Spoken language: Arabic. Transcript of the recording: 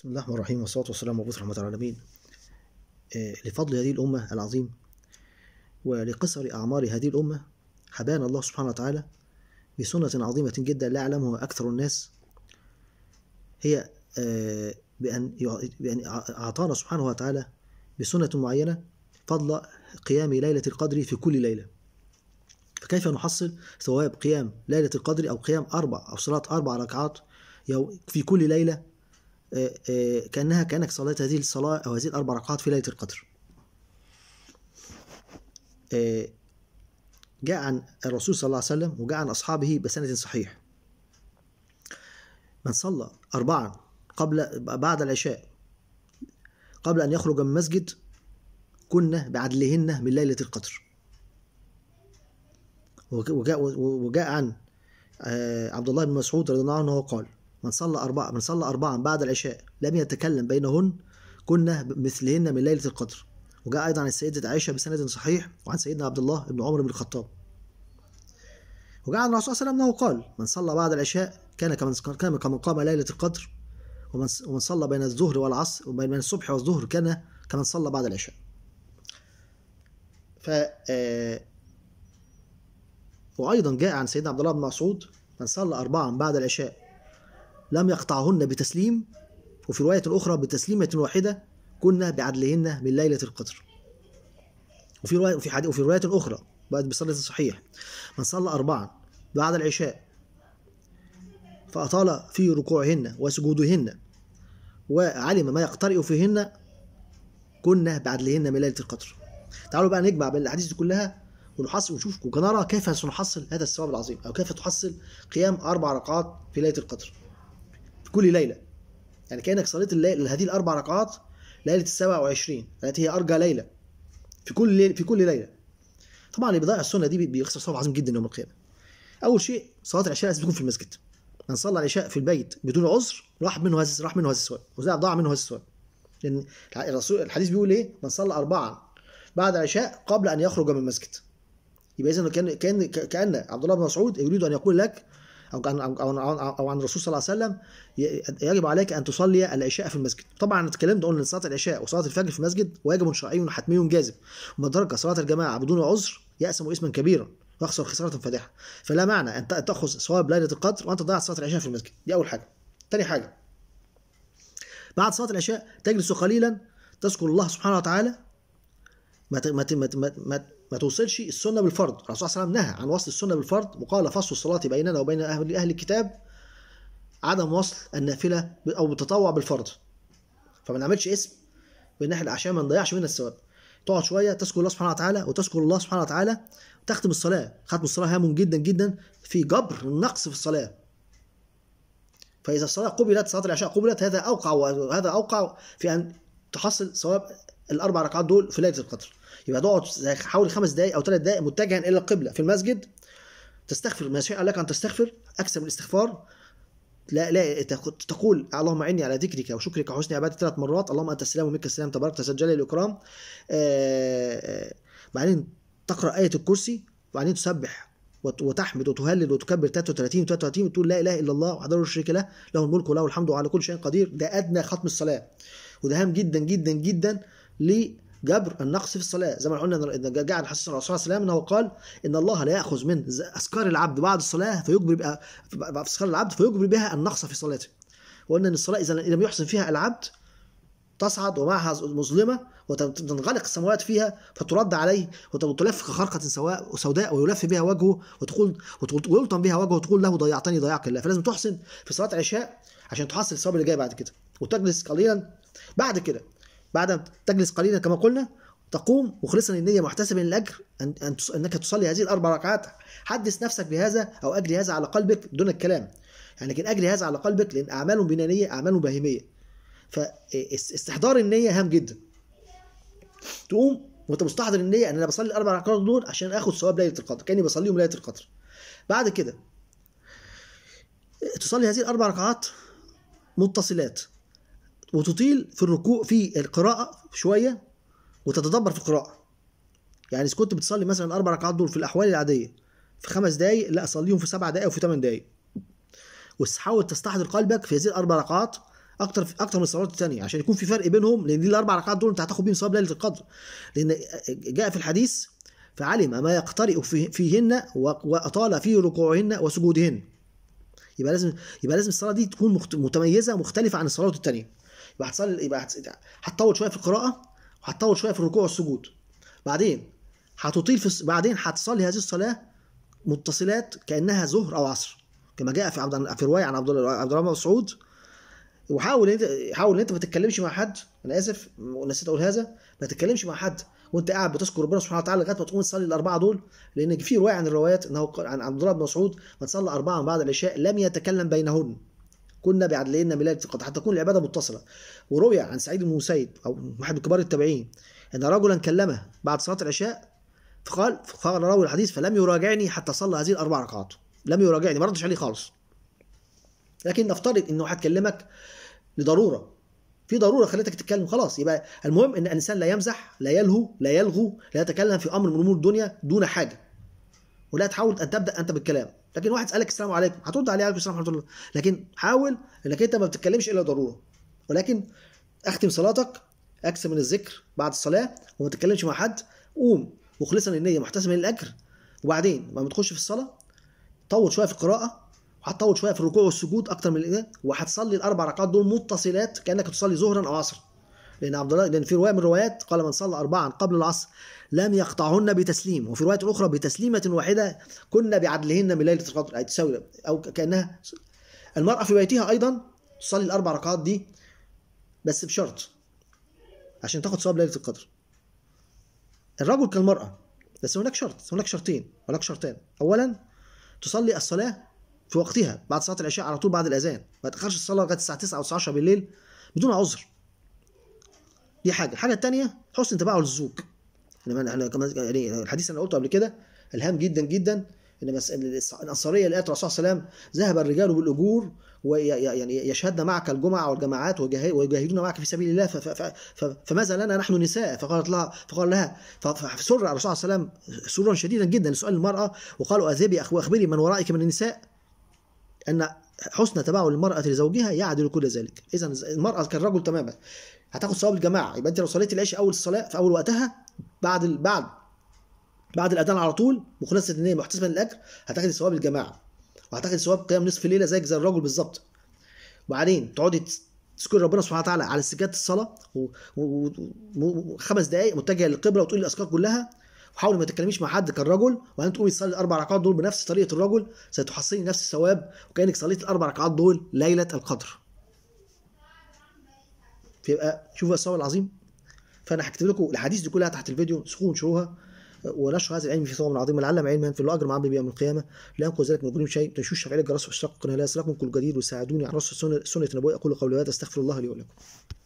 بسم الله الرحمن الرحيم والصلاة والسلام على رحمة العالمين آه، لفضل هذه الأمة العظيم ولقصر أعمار هذه الأمة حبانا الله سبحانه وتعالى بسنة عظيمة جدا لا يعلمها أكثر الناس هي آه، بأن بأن أعطانا سبحانه وتعالى بسنة معينة فضل قيام ليلة القدر في كل ليلة فكيف نحصل ثواب قيام ليلة القدر أو قيام أربع أو صلاة أربع ركعات في كل ليلة آه، آه، كأنها كأنك صليت هذه الصلاة أو هذه الأربع ركعات في ليلة القدر آه، جاء عن الرسول صلى الله عليه وسلم وجاء عن أصحابه بسند صحيح من صلى أربعا قبل بعد العشاء قبل أن يخرج من المسجد كنا بعدلهن من ليلة القدر وجاء, وجاء عن عبد الله بن مسعود رضي الله عنه قال من صلى أربعة من صلى أربعة بعد العشاء لم يتكلم بينهن كنا مثلهن من ليلة القدر وجاء أيضا عن السيدة عائشة بسند صحيح وعن سيدنا عبد الله بن عمر بن الخطاب وجاء عن الرسول صلى الله عليه وسلم أنه قال من صلى بعد العشاء كان كمن كان كمن قام ليلة القدر ومن صلى بين الظهر والعصر وبين الصبح والظهر كان كمن صلى بعد العشاء ف آه، وأيضا جاء عن سيدنا عبد الله بن مسعود من صلى أربعا بعد العشاء لم يقطعهن بتسليم وفي رواية أخرى بتسليمة واحدة كنا بعدلهن من ليلة القدر وفي رواية وفي حديث وفي رواية أخرى بقت بصلاة الصحيح من صلى أربعا بعد العشاء فأطال في ركوعهن وسجودهن وعلم ما يقترئ فيهن كنا بعدلهن من ليلة القدر تعالوا بقى نجمع بين الأحاديث دي كلها ونحصل ونشوف ونرى كيف سنحصل هذا الثواب العظيم أو كيف تحصل قيام أربع ركعات في ليلة القدر كل ليله يعني كانك صليت الليل هذه الاربع ركعات ليله السبع وعشرين التي يعني هي ارجى ليله في كل ليلة في كل ليله طبعا اللي بيضيع السنه دي بيخسر ثواب عظيم جدا يوم القيامه اول شيء صلاه العشاء لازم تكون في المسجد من صلى العشاء في البيت بدون عذر راح منه هذا راح منه هذا السؤال ضاع منه هذا السؤال لان الرسول الحديث بيقول ايه من صلى اربعا بعد العشاء قبل ان يخرج من المسجد يبقى اذا كان كان كان عبد الله بن مسعود يريد ان يقول لك أو عن أو عن أو عن الرسول صلى الله عليه وسلم يجب عليك أن تصلي العشاء في المسجد طبعا اتكلمنا قلنا صلاة العشاء وصلاة الفجر في المسجد واجب شرعي حتمي جازم ومن ترك صلاة الجماعة بدون عذر يأسم إثما كبيرا ويخسر خسارة فادحة فلا معنى أن تأخذ صواب ليلة القدر وأنت تضيع صلاة العشاء في المسجد دي أول حاجة ثاني حاجة بعد صلاة العشاء تجلس قليلا تذكر الله سبحانه وتعالى ما ما ما ما, ما توصلش السنه بالفرض، الرسول صلى الله عليه وسلم نهى عن وصل السنه بالفرض وقال فصل الصلاه بيننا وبين اهل اهل الكتاب عدم وصل النافله او التطوع بالفرض. فما نعملش اسم بان احنا عشان ما نضيعش منها الثواب. تقعد شويه تذكر الله سبحانه وتعالى وتذكر الله سبحانه وتعالى وتختم الصلاه، ختم الصلاه هام جدا جدا في جبر النقص في الصلاه. فاذا الصلاه قبلت صلاه العشاء قبلت هذا اوقع وهذا اوقع في ان تحصل ثواب الاربع ركعات دول في ليله القدر يبقى تقعد حوالي خمس دقائق او ثلاث دقائق متجها الى القبله في المسجد تستغفر المسيح قال لك ان تستغفر اكثر من الاستغفار لا لا تقول اللهم اعني على ذكرك وشكرك وحسن عبادتك ثلاث مرات اللهم انت السلام ومنك السلام تبارك تسجل الاكرام آه، آه، بعدين تقرا ايه الكرسي وبعدين تسبح وتحمد وتهلل وتكبر 33 و33 وتقول لا اله الا الله وحده لا شريك له له الملك وله الحمد وعلى كل شيء قدير ده ادنى ختم الصلاه وده هام جدا جدا جدا ل جبر النقص في الصلاة زي ما قلنا إذا جاء عن الرسول صلى الله عليه وسلم أنه قال إن الله لا يأخذ من أذكار العبد بعد الصلاة فيجبر بقى أذكار العبد فيجبر بها النقص في صلاته وقلنا إن الصلاة إذا لم يحسن فيها العبد تصعد ومعها مظلمة وتنغلق السماوات فيها فترد عليه وتلف خرقه سواء سوداء ويلف بها وجهه وتقول ويلطم بها وجهه وتقول له ضيعتني ضيعك الله فلازم تحسن في صلاة العشاء عشان تحصل الثواب اللي جاي بعد كده وتجلس قليلا بعد كده بعد أن تجلس قليلا كما قلنا تقوم مخلصا النية محتسبا الأجر أن أنك تصلي هذه الأربع ركعات حدث نفسك بهذا أو أجري هذا على قلبك دون الكلام يعني لكن أجري هذا على قلبك لأن أعمال بنانية أعمال بهيمية فاستحضار النية هام جدا تقوم وانت مستحضر النية ان انا بصلي الاربع ركعات دول عشان اخد ثواب ليلة القدر كاني بصليهم ليلة القدر بعد كده تصلي هذه الاربع ركعات متصلات وتطيل في الركوع في القراءة شوية وتتدبر في القراءة يعني إذا كنت بتصلي مثلا أربع ركعات دول في الأحوال العادية في خمس دقايق لا صليهم في سبع دقايق أو في ثمان دقايق وتحاول تستحضر قلبك في هذه الأربع ركعات اكتر اكتر من الصلوات الثانيه عشان يكون في فرق بينهم لان دي الاربع ركعات دول انت هتاخد بيهم صواب ليله القدر لان جاء في الحديث فعلم ما يقترئ فيهن واطال في ركوعهن وسجودهن يبقى لازم يبقى لازم الصلاه دي تكون متميزه مختلفه عن الصلوات الثانيه يبقى هتصلي يبقى هتطول شويه في القراءه وهتطول شويه في الركوع والسجود بعدين هتطيل في بعدين هتصلي هذه الصلاه متصلات كانها ظهر او عصر كما جاء في عبد في روايه عن عبد عبد الرحمن مسعود وحاول انت حاول ان انت ما تتكلمش مع حد انا اسف نسيت اقول هذا ما تتكلمش مع حد وانت قاعد بتذكر ربنا سبحانه وتعالى لغايه ما تقوم تصلي الاربعه دول لان في روايه عن الروايات انه عن عبد الله بن مسعود من صلى اربعه بعد العشاء لم يتكلم بينهن كنا بعدلين نميلان في قد حتى تكون العبادة متصلة وروي عن سعيد بن مسيد أو واحد من كبار التابعين أن رجلا كلمه بعد صلاة العشاء فقال فقال راوي الحديث فلم يراجعني حتى صلى هذه الأربع ركعات لم يراجعني ما ردش عليه خالص لكن نفترض أنه كلمك لضرورة في ضروره خلتك تتكلم خلاص يبقى المهم ان الانسان لا يمزح لا يلهو لا يلغو لا يتكلم في امر من امور الدنيا دون حاجه ولا تحاول ان تبدا انت بالكلام لكن واحد سالك السلام عليكم هترد عليه عليكم السلام ورحمه الله لكن حاول انك انت ما بتتكلمش الا ضروره ولكن اختم صلاتك اكثر من الذكر بعد الصلاه وما تتكلمش مع حد قوم مخلصا للنيه محتسما للاجر وبعدين ما تخش في الصلاه طول شويه في القراءه وهتطول شويه في الركوع والسجود اكتر من الايه وهتصلي الاربع ركعات دول متصلات كانك تصلي ظهرا او عصرا لأن عبد الله لأن في رواية من الروايات قال من صلى أربعا قبل العصر لم يقطعهن بتسليم وفي رواية أخرى بتسليمة واحدة كنا بعدلهن من ليلة القدر تساوي أو كأنها المرأة في بيتها أيضا تصلي الأربع ركعات دي بس بشرط عشان تاخد ثواب ليلة القدر الرجل كالمرأة بس هناك شرط هناك شرطين هناك شرطان أولا تصلي الصلاة في وقتها بعد صلاة العشاء على طول بعد الأذان ما تأخرش الصلاة لغاية الساعة 9 أو 10 بالليل بدون عذر دي حاجه الحاجه الثانيه حسن تباعد للزوج احنا احنا كمان يعني الحديث اللي انا قلته قبل كده الهام جدا جدا ان الانصاريه اللي قالت الرسول صلى الله عليه وسلم ذهب الرجال بالاجور ويعني يشهدن معك الجمع والجماعات ويجاهدون معك في سبيل الله فماذا لنا نحن نساء فقالت لها فقال لها فسر الرسول صلى الله عليه وسلم سرا شديدا جدا لسؤال المراه وقالوا اذهبي اخبري من ورائك من النساء ان حسن تبعه المرأة لزوجها يعدل كل ذلك إذا المرأة كالرجل تماما هتاخد ثواب الجماعة يبقى أنت لو صليت العشاء أول الصلاة في أول وقتها بعد ال... بعد بعد الأذان على طول وخلصت النية محتسبا الأجر هتاخد ثواب الجماعة وهتاخد ثواب قيام نصف الليلة زيك زي الرجل بالظبط وبعدين تقعدي تذكر ربنا سبحانه وتعالى على سجادة الصلاة وخمس و... و... دقايق متجهة للقبلة وتقولي الأذكار كلها وحاولي ما تتكلميش مع حد كالرجل وبعدين تقومي تصلي الاربع ركعات دول بنفس طريقه الرجل ستحصلي نفس الثواب وكانك صليت الاربع ركعات دول ليله القدر فيبقى شوفوا الثواب العظيم فانا هكتب لكم الحديث دي كلها تحت الفيديو سخون وانشروها ونشر هذا العلم في ثواب عظيم من علم علما في الاجر مع عبد بيوم القيامه لا ينقذ ذلك من كل شيء تنشر الشافعيه الجرس واشتركوا القناه لا يسلكم كل جديد وساعدوني على رصد سنه النبويه اقول قولي هذا استغفر الله لي ولكم